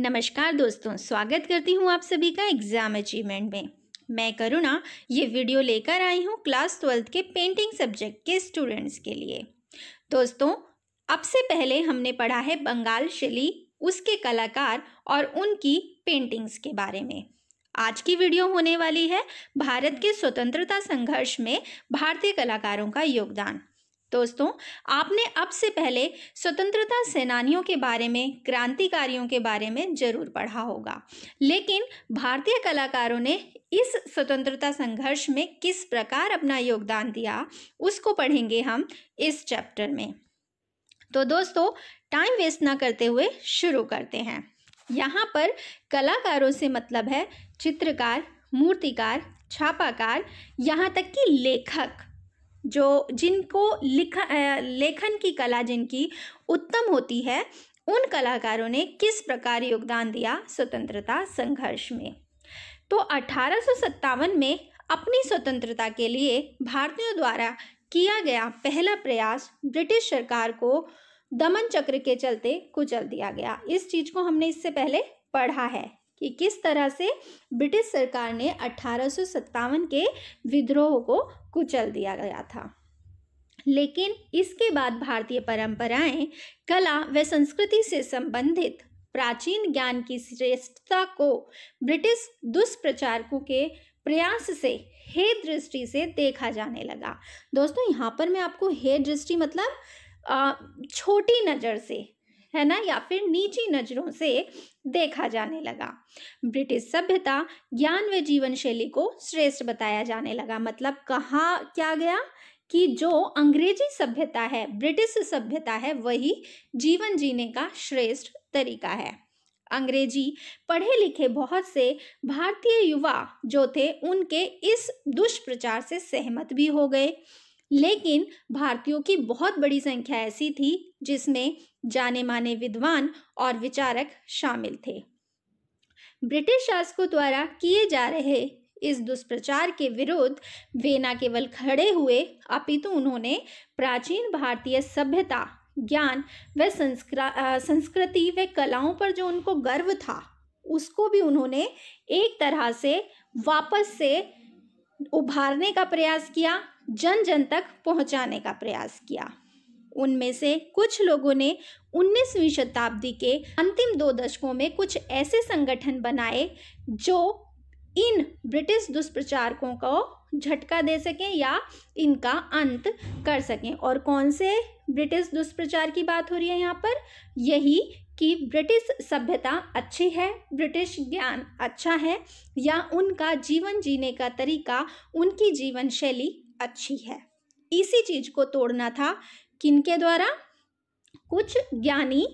नमस्कार दोस्तों स्वागत करती हूँ आप सभी का एग्ज़ाम अचीवमेंट में मैं करुणा ये वीडियो लेकर आई हूँ क्लास ट्वेल्थ के पेंटिंग सब्जेक्ट के स्टूडेंट्स के लिए दोस्तों अब से पहले हमने पढ़ा है बंगाल शैली उसके कलाकार और उनकी पेंटिंग्स के बारे में आज की वीडियो होने वाली है भारत के स्वतंत्रता संघर्ष में भारतीय कलाकारों का योगदान दोस्तों आपने अब से पहले स्वतंत्रता सेनानियों के बारे में क्रांतिकारियों के बारे में जरूर पढ़ा होगा लेकिन भारतीय कलाकारों ने इस स्वतंत्रता संघर्ष में किस प्रकार अपना योगदान दिया उसको पढ़ेंगे हम इस चैप्टर में तो दोस्तों टाइम वेस्ट ना करते हुए शुरू करते हैं यहाँ पर कलाकारों से मतलब है चित्रकार मूर्तिकार छापाकार यहाँ तक कि लेखक जो जिनको लिखा लेखन की कला जिनकी उत्तम होती है उन कलाकारों ने किस प्रकार योगदान दिया स्वतंत्रता संघर्ष में तो अठारह में अपनी स्वतंत्रता के लिए भारतीयों द्वारा किया गया पहला प्रयास ब्रिटिश सरकार को दमन चक्र के चलते कुचल दिया गया इस चीज़ को हमने इससे पहले पढ़ा है कि किस तरह से ब्रिटिश सरकार ने अठारह के विद्रोह को कुचल दिया गया था लेकिन इसके बाद भारतीय परंपराएं कला व संस्कृति से संबंधित प्राचीन ज्ञान की श्रेष्ठता को ब्रिटिश दुष्प्रचारकों के प्रयास से हे दृष्टि से देखा जाने लगा दोस्तों यहाँ पर मैं आपको हे दृष्टि मतलब छोटी नज़र से है ना या फिर नीची नज़रों से देखा जाने लगा ब्रिटिश सभ्यता ज्ञान व जीवन शैली को श्रेष्ठ बताया जाने लगा मतलब कहा क्या गया कि जो अंग्रेजी सभ्यता है ब्रिटिश सभ्यता है वही जीवन जीने का श्रेष्ठ तरीका है अंग्रेजी पढ़े लिखे बहुत से भारतीय युवा जो थे उनके इस दुष्प्रचार से सहमत भी हो गए लेकिन भारतीयों की बहुत बड़ी संख्या ऐसी थी जिसमें जाने माने विद्वान और विचारक शामिल थे ब्रिटिश शासकों द्वारा किए जा रहे इस दुष्प्रचार के विरुद्ध वे न केवल खड़े हुए अपितु उन्होंने प्राचीन भारतीय सभ्यता ज्ञान व संस्कृति व कलाओं पर जो उनको गर्व था उसको भी उन्होंने एक तरह से वापस से उभारने का प्रयास किया जन जन तक पहुंचाने का प्रयास किया उनमें से कुछ लोगों ने 19वीं शताब्दी के अंतिम दो दशकों में कुछ ऐसे संगठन बनाए जो इन ब्रिटिश दुष्प्रचारकों को झटका दे सकें या इनका अंत कर सकें और कौन से ब्रिटिश दुष्प्रचार की बात हो रही है यहाँ पर यही कि ब्रिटिश सभ्यता अच्छी है ब्रिटिश ज्ञान अच्छा है या उनका जीवन जीने का तरीका उनकी जीवन शैली अच्छी है इसी चीज़ को तोड़ना था किनके द्वारा कुछ ज्ञानी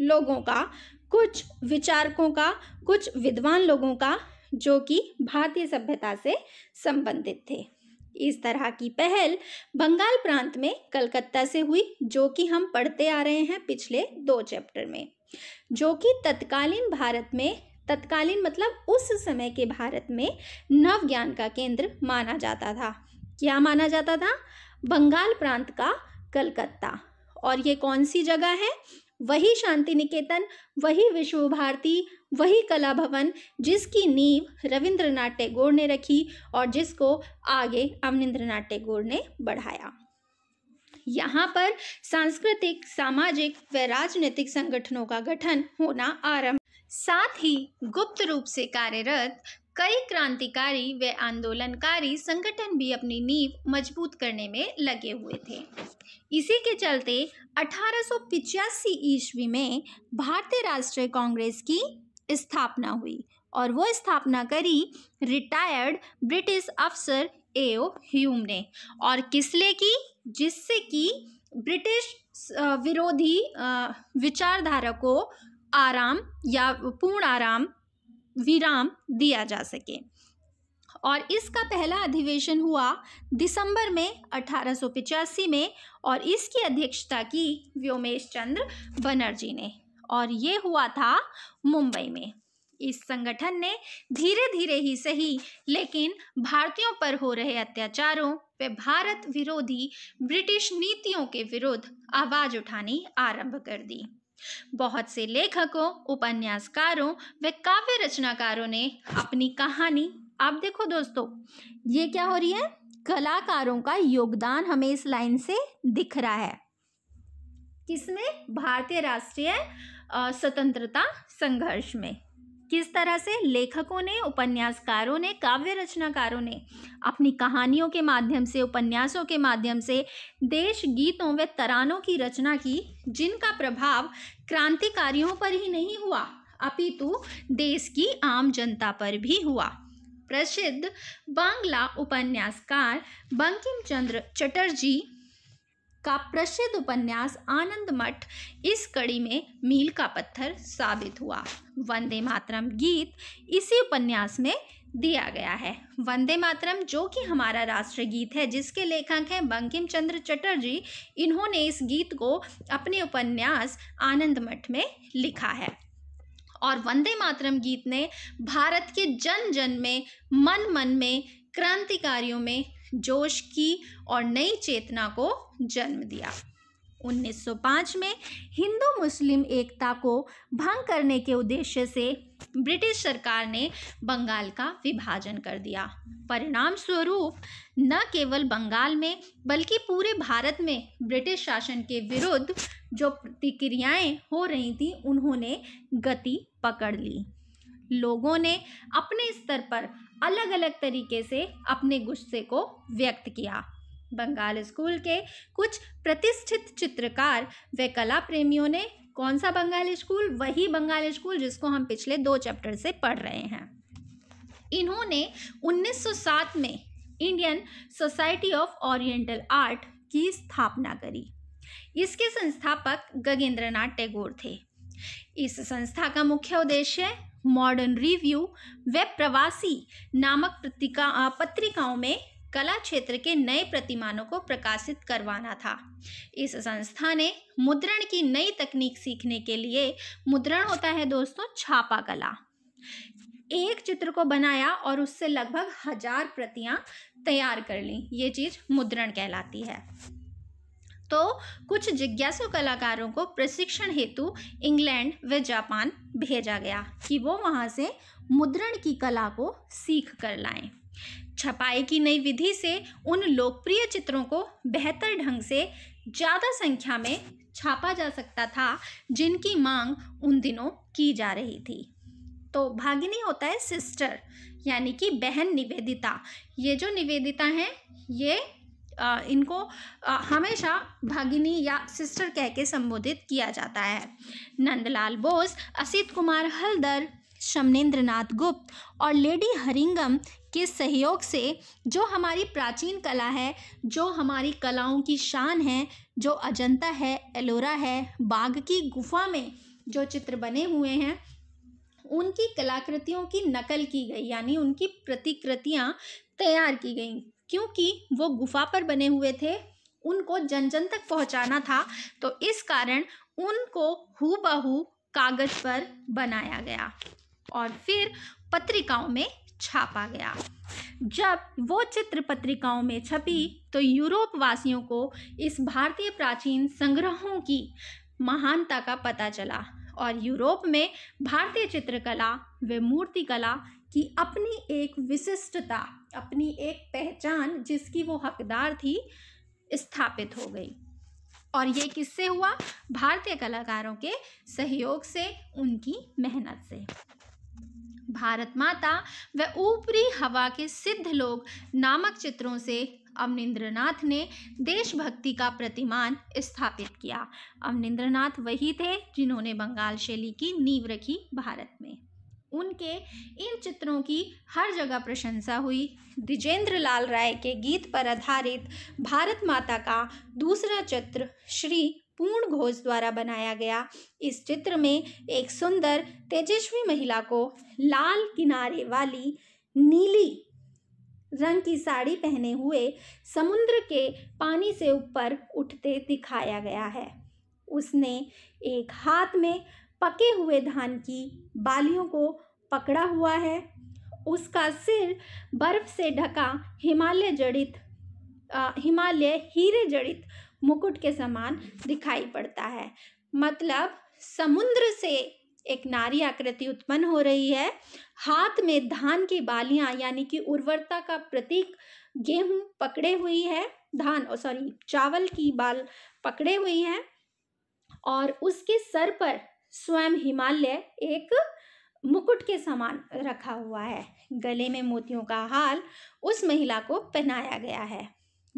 लोगों का कुछ विचारकों का कुछ विद्वान लोगों का जो कि भारतीय सभ्यता से संबंधित थे इस तरह की पहल बंगाल प्रांत में कलकत्ता से हुई जो कि हम पढ़ते आ रहे हैं पिछले दो चैप्टर में जो कि तत्कालीन भारत में तत्कालीन मतलब उस समय के भारत में नवज्ञान का केंद्र माना जाता था क्या माना जाता था बंगाल प्रांत का कलकत्ता और ये कौन सी जगह है वही शांति निकेतन वही विश्व भारती वही कला भवन जिसकी नींव रविंद्रनाथ टैगोर ने रखी और जिसको आगे अवनिंद्रनाथ टैगोर ने बढ़ाया यहाँ पर सांस्कृतिक सामाजिक व राजनीतिक संगठनों का गठन होना आरंभ साथ ही गुप्त रूप से कार्यरत कई क्रांतिकारी व आंदोलनकारी संगठन भी अपनी नींव मजबूत करने में लगे हुए थे इसी के चलते अठारह ईस्वी में भारतीय राष्ट्रीय कांग्रेस की स्थापना हुई और वो स्थापना करी रिटायर्ड ब्रिटिश अफसर एओ ह्यूम ने और किसले की जिससे कि ब्रिटिश विरोधी विचारधारा को आराम या पूर्ण आराम विराम दिया जा सके और इसका पहला अधिवेशन हुआ दिसंबर में अठारह में और इसकी अध्यक्षता की व्योमेश चंद्र बनर्जी ने और ये हुआ था मुंबई में इस संगठन ने धीरे धीरे ही सही लेकिन भारतीयों पर हो रहे अत्याचारों व भारत विरोधी ब्रिटिश नीतियों के विरुद्ध आवाज उठानी आरंभ कर दी बहुत से लेखकों उपन्यासकारों व काव्य रचनाकारों ने अपनी कहानी आप देखो दोस्तों ये क्या हो रही है कलाकारों का योगदान हमें इस लाइन से दिख रहा है किसमें भारतीय राष्ट्रीय स्वतंत्रता संघर्ष में किस तरह से लेखकों ने उपन्यासकारों ने काव्य रचनाकारों ने अपनी कहानियों के माध्यम से उपन्यासों के माध्यम से देश गीतों व तरानों की रचना की जिनका प्रभाव क्रांतिकारियों पर ही नहीं हुआ अपितु देश की आम जनता पर भी हुआ प्रसिद्ध बांग्ला उपन्यासकार बंकिम चंद्र चटर्जी का प्रसिद्ध उपन्यास आनंद मठ इस कड़ी में मील का पत्थर साबित हुआ वंदे मातरम गीत इसी उपन्यास में दिया गया है वंदे मातरम जो कि हमारा राष्ट्रगीत है जिसके लेखक हैं बंकिम चंद्र चटर्जी इन्होंने इस गीत को अपने उपन्यास आनंद मठ में लिखा है और वंदे मातरम गीत ने भारत के जन जन में मन मन में क्रांतिकारियों में जोश की और नई चेतना को जन्म दिया 1905 में हिंदू मुस्लिम एकता को भंग करने के उद्देश्य से ब्रिटिश सरकार ने बंगाल का विभाजन कर दिया परिणाम स्वरूप न केवल बंगाल में बल्कि पूरे भारत में ब्रिटिश शासन के विरुद्ध जो प्रतिक्रियाएं हो रही थी उन्होंने गति पकड़ ली लोगों ने अपने स्तर पर अलग अलग तरीके से अपने गुस्से को व्यक्त किया बंगाल स्कूल के कुछ प्रतिष्ठित चित्रकार व कला प्रेमियों ने कौन सा बंगाल स्कूल वही बंगाल स्कूल जिसको हम पिछले दो चैप्टर से पढ़ रहे हैं इन्होंने 1907 में Indian Society of Oriental Art की स्थापना करी इसके संस्थापक गगेंद्रनाथ टैगोर थे इस संस्था का मुख्य उद्देश्य मॉडर्न रिव्यू व प्रवासी नामक पत्रिका पत्रिकाओं में कला क्षेत्र के नए प्रतिमानों को प्रकाशित करवाना था इस संस्था ने मुद्रण की नई तकनीक सीखने के लिए मुद्रण होता है दोस्तों छापा कला एक चित्र को बनाया और उससे लगभग हजार प्रतियां तैयार कर ली ये चीज मुद्रण कहलाती है तो कुछ जिज्ञासु कलाकारों को प्रशिक्षण हेतु इंग्लैंड व जापान भेजा गया कि वो वहाँ से मुद्रण की कला को सीख कर लाएं छपाई की नई विधि से उन लोकप्रिय चित्रों को बेहतर ढंग से ज़्यादा संख्या में छापा जा सकता था जिनकी मांग उन दिनों की जा रही थी तो भागिनी होता है सिस्टर यानी कि बहन निवेदिता ये जो निवेदिता हैं ये इनको हमेशा भागिनी या सिस्टर कह के संबोधित किया जाता है नंदलाल बोस असित कुमार हलदर शमनेन्द्र नाथ गुप्त और लेडी हरिंगम के सहयोग से जो हमारी प्राचीन कला है जो हमारी कलाओं की शान है जो अजंता है एलोरा है बाघ की गुफा में जो चित्र बने हुए हैं उनकी कलाकृतियों की नकल की गई यानी उनकी प्रतिकृतियाँ तैयार की गई क्योंकि वो गुफा पर बने हुए थे उनको जन जन तक पहुंचाना था तो इस कारण उनको हु बहू कागज़ पर बनाया गया और फिर पत्रिकाओं में छापा गया जब वो चित्र पत्रिकाओं में छपी तो यूरोप वासियों को इस भारतीय प्राचीन संग्रहों की महानता का पता चला और यूरोप में भारतीय चित्रकला व मूर्तिकला की अपनी एक विशिष्टता अपनी एक पहचान जिसकी वो हकदार थी स्थापित हो गई और ये किससे हुआ भारतीय कलाकारों के सहयोग से उनकी मेहनत से भारत माता व ऊपरी हवा के सिद्ध लोग नामक चित्रों से अमनिंद्रनाथ ने देशभक्ति का प्रतिमान स्थापित किया अमनिंद्रनाथ वही थे जिन्होंने बंगाल शैली की नींव रखी भारत में उनके इन चित्रों की हर जगह प्रशंसा हुई द्विजेंद्र लाल राय के गीत पर आधारित भारत माता का दूसरा चित्र श्री पूर्ण घोष द्वारा बनाया गया इस चित्र में एक सुंदर तेजस्वी महिला को लाल किनारे वाली नीली रंग की साड़ी पहने हुए समुद्र के पानी से ऊपर उठते दिखाया गया है उसने एक हाथ में पके हुए धान की बालियों को पकड़ा हुआ है उसका सिर बर्फ से ढका हिमालय जड़ित हिमालय हीरे जड़ित मुकुट के समान दिखाई पड़ता है मतलब समुद्र से एक नारी आकृति उत्पन्न हो रही है हाथ में धान की बालियां यानी कि उर्वरता का प्रतीक गेहूं पकड़े हुई है धान सॉरी चावल की बाल पकड़े हुई है और उसके सर पर स्वयं हिमालय एक मुकुट के समान रखा हुआ है गले में मोतियों का हाल उस महिला को पहनाया गया है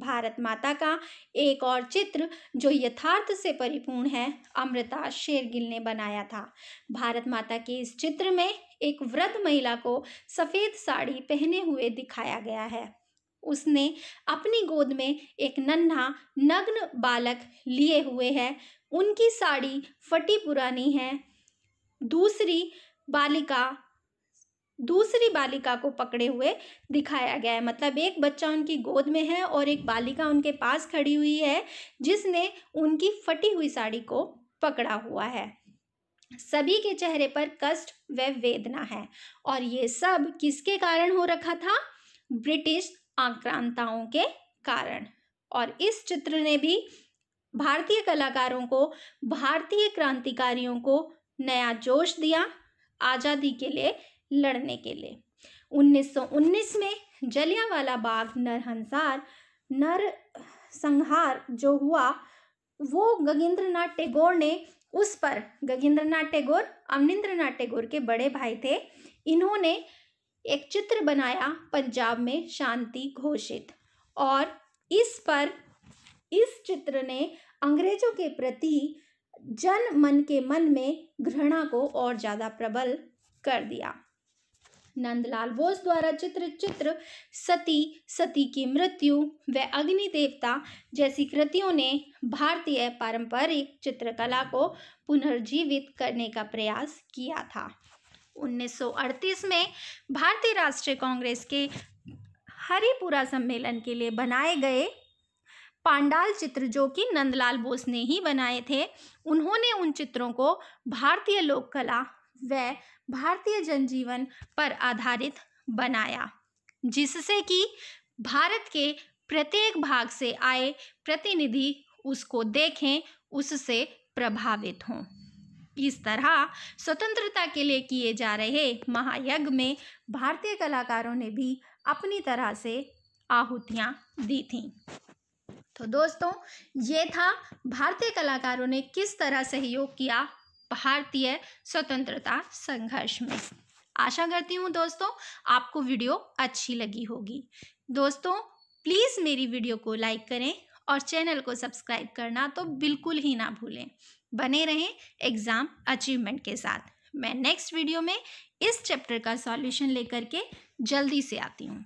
भारत माता का एक और चित्र जो यथार्थ से परिपूर्ण है अमृता शेरगिल ने बनाया था भारत माता के इस चित्र में एक वृद्ध महिला को सफ़ेद साड़ी पहने हुए दिखाया गया है उसने अपनी गोद में एक नन्हा नग्न बालक लिए हुए है उनकी साड़ी फटी पुरानी है दूसरी बालिका दूसरी बालिका को पकड़े हुए दिखाया गया है मतलब एक बच्चा उनकी गोद में है और एक बालिका उनके पास खड़ी हुई है जिसने उनकी फटी हुई साड़ी को पकड़ा हुआ है सभी के चेहरे पर कष्ट व वेदना है और ये सब किसके कारण हो रखा था ब्रिटिश आक्रांताओं के कारण और इस चित्र ने भी भारतीय कलाकारों को भारतीय क्रांतिकारियों को नया जोश दिया आज़ादी के लिए लड़ने के लिए 1919 में जलियावाला बाग नरहंसार नर संहार जो हुआ वो गगेंद्रनाथ टैगोर ने उस पर गगेंद्रनाथ टैगोर अमनिंद्रनाथ टैगोर के बड़े भाई थे इन्होंने एक चित्र बनाया पंजाब में शांति घोषित और इस पर इस चित्र ने अंग्रेजों के प्रति जन मन के मन में घृणा को और ज़्यादा प्रबल कर दिया नंदलाल बोस द्वारा चित्र चित्र सती सती की मृत्यु व अग्नि देवता जैसी कृतियों ने भारतीय पारंपरिक चित्रकला को पुनर्जीवित करने का प्रयास किया था 1938 में भारतीय राष्ट्रीय कांग्रेस के हरिपुरा सम्मेलन के लिए बनाए गए पांडाल चित्र जो कि नंदलाल बोस ने ही बनाए थे उन्होंने उन चित्रों को भारतीय लोक कला व भारतीय जनजीवन पर आधारित बनाया जिससे कि भारत के प्रत्येक भाग से आए प्रतिनिधि उसको देखें उससे प्रभावित हों इस तरह स्वतंत्रता के लिए किए जा रहे महायज्ञ में भारतीय कलाकारों ने भी अपनी तरह से आहुतियाँ दी थीं तो दोस्तों ये था भारतीय कलाकारों ने किस तरह सहयोग किया भारतीय स्वतंत्रता संघर्ष में आशा करती हूँ दोस्तों आपको वीडियो अच्छी लगी होगी दोस्तों प्लीज़ मेरी वीडियो को लाइक करें और चैनल को सब्सक्राइब करना तो बिल्कुल ही ना भूलें बने रहें एग्ज़ाम अचीवमेंट के साथ मैं नेक्स्ट वीडियो में इस चैप्टर का सॉल्यूशन लेकर के जल्दी से आती हूँ